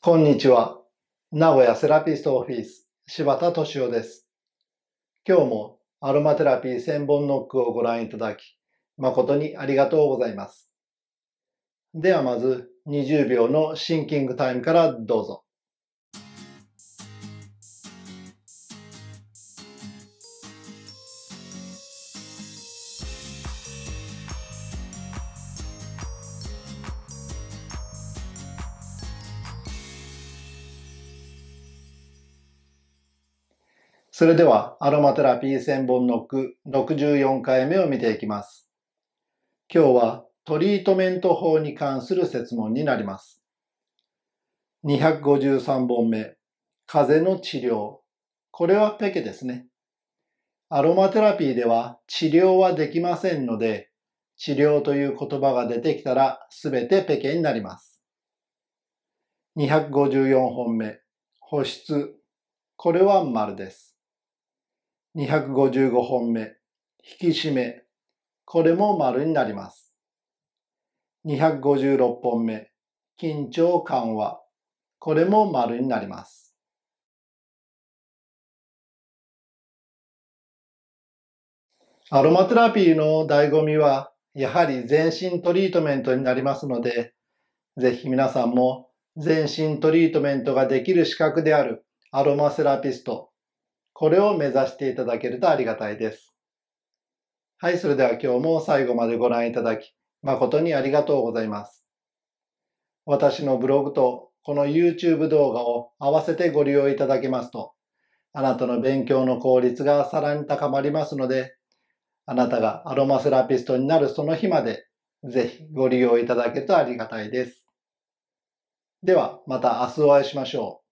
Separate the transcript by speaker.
Speaker 1: こんにちは。名古屋セラピストオフィス、柴田敏夫です。今日もアロマテラピー千本ノックをご覧いただき、誠にありがとうございます。ではまず20秒のシンキングタイムからどうぞ。それではアロマテラピー専門の句64回目を見ていきます。今日はトリートメント法に関する説問になります。253本目、風邪の治療。これはペケですね。アロマテラピーでは治療はできませんので、治療という言葉が出てきたらすべてペケになります。254本目、保湿。これは丸です。255本目、引き締め。これも丸になります。256本目、緊張緩和。これも丸になります。アロマテラピーの醍醐味は、やはり全身トリートメントになりますので、ぜひ皆さんも全身トリートメントができる資格であるアロマセラピスト、これを目指していただけるとありがたいです。はい、それでは今日も最後までご覧いただき、誠にありがとうございます。私のブログとこの YouTube 動画を合わせてご利用いただけますと、あなたの勉強の効率がさらに高まりますので、あなたがアロマセラピストになるその日まで、ぜひご利用いただけるとありがたいです。では、また明日お会いしましょう。